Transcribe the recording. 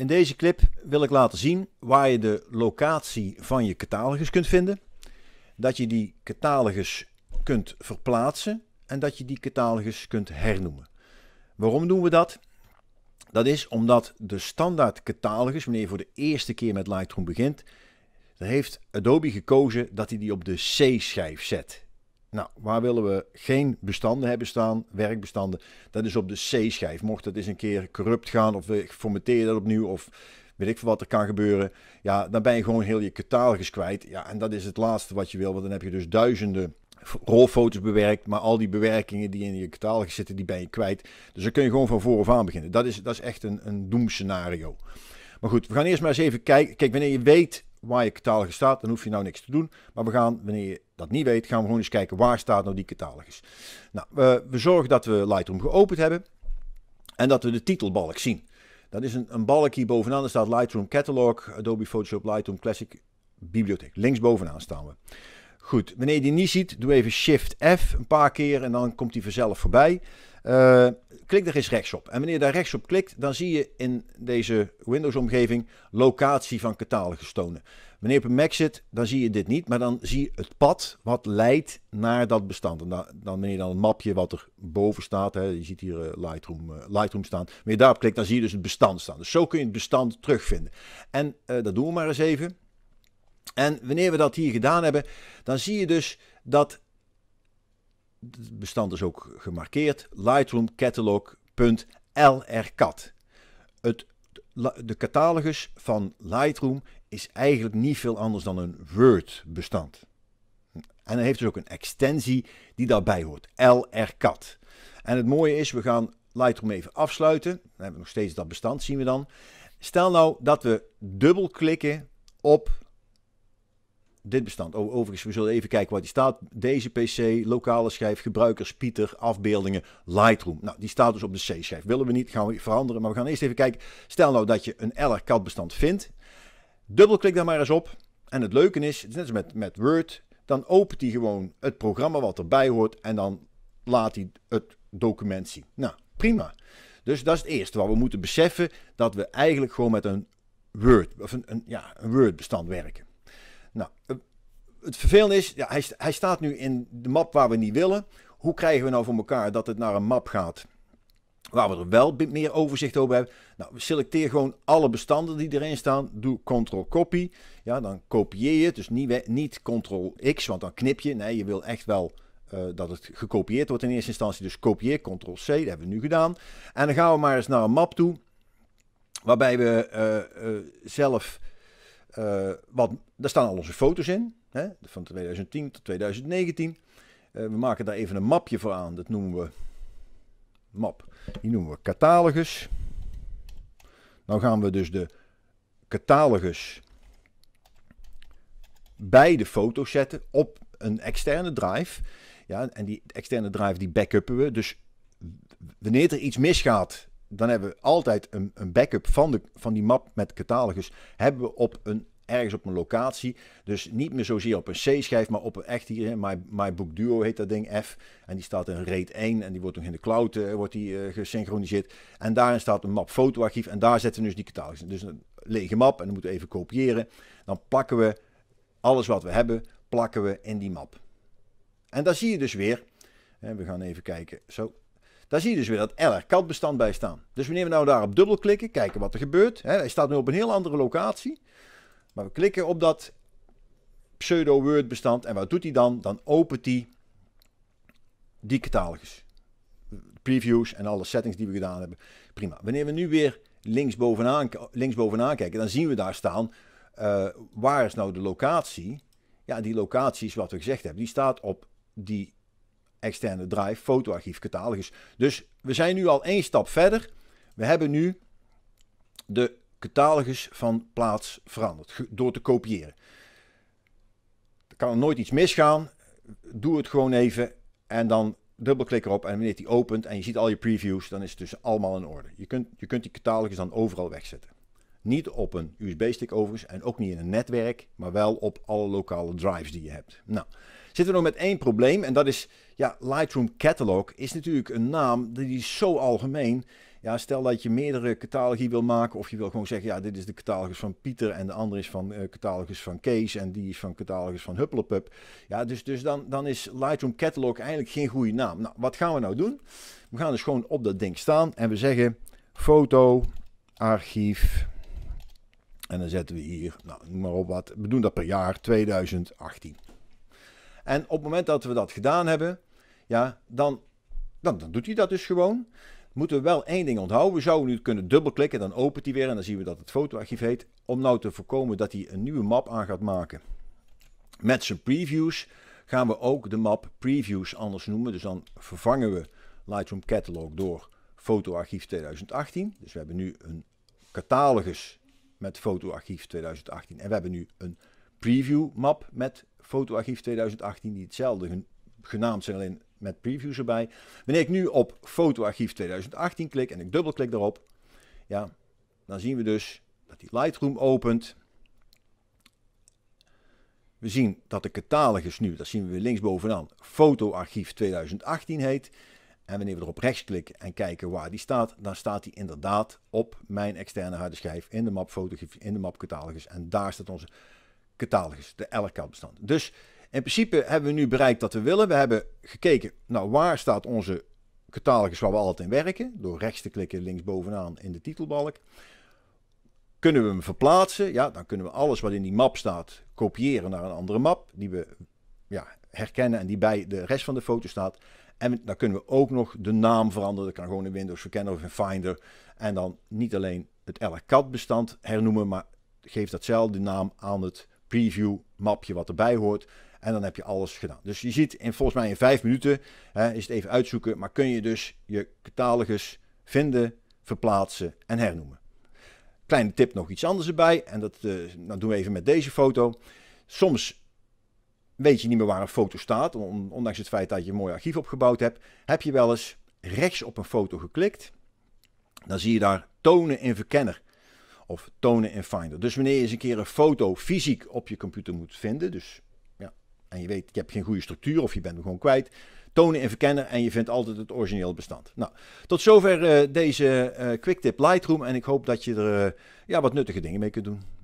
In deze clip wil ik laten zien waar je de locatie van je catalogus kunt vinden, dat je die catalogus kunt verplaatsen en dat je die catalogus kunt hernoemen. Waarom doen we dat? Dat is omdat de standaard catalogus, wanneer je voor de eerste keer met Lightroom begint, dan heeft Adobe gekozen dat hij die op de C-schijf zet. Nou, waar willen we geen bestanden hebben staan, werkbestanden? Dat is op de C-schijf. Mocht dat eens een keer corrupt gaan of we eh, formateer dat opnieuw of weet ik veel wat er kan gebeuren. Ja, dan ben je gewoon heel je catalogus kwijt. Ja, en dat is het laatste wat je wil, want dan heb je dus duizenden rolfoto's bewerkt, maar al die bewerkingen die in je catalogus zitten, die ben je kwijt. Dus dan kun je gewoon van voor of aan beginnen. Dat is, dat is echt een, een doemscenario. Maar goed, we gaan eerst maar eens even kijken. Kijk, wanneer je weet waar je catalogus staat, dan hoef je nou niks te doen. Maar we gaan, wanneer je dat niet weet, gaan we gewoon eens kijken waar staat nou die catalogus. Nou, we, we zorgen dat we Lightroom geopend hebben en dat we de titelbalk zien. Dat is een, een balk hier bovenaan, daar staat Lightroom Catalog, Adobe Photoshop Lightroom Classic Bibliotheek. Links bovenaan staan we. Goed, wanneer je die niet ziet, doe even Shift F een paar keer en dan komt die vanzelf voorbij. Eh, klik er eens rechts op. En wanneer je daar op klikt, dan zie je in deze Windows-omgeving locatie van catalogus tonen. Wanneer je op een Mac zit, dan zie je dit niet, maar dan zie je het pad wat leidt naar dat bestand. En dan, dan wanneer je dan een mapje wat er boven staat, hè, je ziet hier eh, Lightroom, eh, Lightroom staan. Wanneer je daarop klikt, dan zie je dus het bestand staan. Dus zo kun je het bestand terugvinden. En dat doen we maar eens even. En wanneer we dat hier gedaan hebben, dan zie je dus dat het bestand is ook gemarkeerd Lightroom catalog.lrcat. Het de catalogus van Lightroom is eigenlijk niet veel anders dan een Word-bestand. En hij heeft dus ook een extensie die daarbij hoort, LRCat. En het mooie is, we gaan Lightroom even afsluiten. Dan hebben we nog steeds dat bestand, zien we dan. Stel nou dat we dubbelklikken op dit bestand. overigens, we zullen even kijken wat die staat. Deze PC, lokale schijf, gebruikers, Pieter, afbeeldingen, Lightroom. Nou, die staat dus op de C-schijf. Willen we niet, gaan we veranderen. Maar we gaan eerst even kijken. Stel nou dat je een LR-CAD bestand vindt. Dubbelklik daar maar eens op. En het leuke is, net als met, met Word, dan opent hij gewoon het programma wat erbij hoort. En dan laat hij het document zien. Nou, prima. Dus dat is het eerste wat we moeten beseffen. Dat we eigenlijk gewoon met een Word, of een, een ja, een Word bestand werken. Nou, eh, het vervelende is, ja, hij, hij staat nu in de map waar we niet willen. Hoe krijgen we nou voor elkaar dat het naar een map gaat waar we er wel meer overzicht over hebben. Nou, selecteer gewoon alle bestanden die erin staan. Doe ctrl copy. Ja, dan kopieer je het. Dus niet, niet ctrl x, want dan knip je. Nee, je wil echt wel eh, dat het gekopieerd wordt in eerste instantie. Dus kopieer ctrl c, dat hebben we nu gedaan. En dan gaan we maar eens naar een map toe. Waarbij we eh, zelf uh, daar staan al onze foto's in, hè, van 2010 tot 2019. Eh, we maken daar even een mapje voor aan, dat noemen we map. Die noemen we catalogus. Nou gaan we dus de catalogus bij de foto's zetten op een externe drive. Ja, en die externe drive die backuppen we. Dus wanneer er iets misgaat dan hebben we altijd een, een backup van, de, van die map met catalogus. Hebben we op een, ergens op een locatie. Dus niet meer zozeer op een C-schijf, maar op een echt hier. My, My Book Duo heet dat ding, F. En die staat in RAID 1 en die wordt nog in de cloud uh, wordt die, eh, gesynchroniseerd. En daarin staat een map fotoarchief en daar zetten we dus die catalogus in. Dus een lege map en dan moeten we even kopiëren. Dan plakken we alles wat we hebben, plakken we in die map. En daar zie je dus weer. we gaan even kijken. Zo, daar zie je dus weer dat LR bestand bij staan. Dus wanneer we nou daarop dubbel klikken, kijken wat er gebeurt. Hè, hij staat nu op een heel andere locatie. Maar we klikken op dat pseudo-word bestand. En wat doet hij dan? Dan opent hij die catalogus. Previews en alle settings die we gedaan hebben. Prima. Wanneer we nu weer linksbovenaan, linksbovenaan kijken, dan zien we daar staan. Eh, waar is nou de locatie? Ja, die locatie is wat we gezegd hebben. Die staat op die externe drive, fotoarchief, catalogus. Dus, dus we zijn nu al één stap verder. We hebben nu de catalogus van plaats veranderd door te kopiëren. Er kan nooit iets misgaan. Doe het gewoon even en dan dubbelklik erop en wanneer die opent en je ziet al je previews, dan is het dus allemaal in orde. Je kunt, je kunt die catalogus dan overal wegzetten. Niet op een USB-stick overigens en ook niet in een netwerk, maar wel op alle lokale drives die je hebt. Nou, zitten we nog met één probleem en dat is, ja, Lightroom Catalog is natuurlijk een naam die is zo algemeen. Ja, stel dat je meerdere catalogi wil maken of je wil gewoon zeggen, ja, dit is de catalogus van Pieter en de andere is van uh, catalogus van Kees en die is van catalogus van Hupplepup. Ja, dus, dus dan, dan is Lightroom Catalog eigenlijk geen goede naam. Nou, wat gaan we nou doen? We gaan dus gewoon op dat ding staan en we zeggen foto, archief, en dan zetten we hier, nou, noem maar op wat. We doen dat per jaar, 2018. En op het moment dat we dat gedaan hebben, ja, dan, dan, dan doet hij dat dus gewoon. Moeten we wel één ding onthouden. We zouden nu kunnen dubbelklikken, dan opent hij weer en dan zien we dat het fotoarchief heet. Om nou te voorkomen dat hij een nieuwe map aan gaat maken. Met zijn previews gaan we ook de map previews anders noemen. Dus dan vervangen we Lightroom Catalog door fotoarchief 2018. Dus we hebben nu een catalogus met fotoarchief 2018. En we hebben nu een preview map met Fotoarchief 2018 die hetzelfde genaamd zijn, alleen met previews erbij. Wanneer ik nu op Fotoarchief 2018 klik en ik dubbelklik daarop, ja, dan zien we dus dat die Lightroom opent. We zien dat de catalogus nu, dat zien we weer linksbovenaan, Fotoarchief 2018 heet. En wanneer we erop rechts klikken en kijken waar die staat, dan staat die inderdaad op mijn externe harde schijf in de map fotografie, in de map catalogus. En daar staat onze catalogus, de LRK-bestand. Dus in principe hebben we nu bereikt wat we willen. We hebben gekeken, nou waar staat onze catalogus waar we altijd in werken? Door rechts te klikken linksbovenaan in de titelbalk. Kunnen we hem verplaatsen? Ja, dan kunnen we alles wat in die map staat kopiëren naar een andere map. Die we ja, herkennen en die bij de rest van de foto staat. En dan kunnen we ook nog de naam veranderen. Dat kan gewoon in Windows verkennen of in Finder. En dan niet alleen het LRCAT bestand hernoemen, maar geeft datzelfde naam aan het preview mapje wat erbij hoort. En dan heb je alles gedaan. Dus je ziet in, volgens mij in vijf minuten, hè, is het even uitzoeken, maar kun je dus je catalogus vinden, verplaatsen en hernoemen. Kleine tip nog iets anders erbij. En dat, dat eh, nou doen we even met deze foto. Soms weet je niet meer waar een foto staat. Ondanks het feit dat je een mooi archief opgebouwd hebt. Heb je wel eens rechts op een foto geklikt. Dan zie je daar tonen in verkenner of tonen in Finder. Dus wanneer je eens een keer een foto fysiek op je computer moet vinden, dus ja, en je weet, je hebt geen goede structuur of je bent hem gewoon kwijt, tonen in verkennen en je vindt altijd het origineel bestand. Nou, tot zover eh, deze uh, Quick Tip Lightroom en ik hoop dat je er eh, ja, wat nuttige dingen mee kunt doen.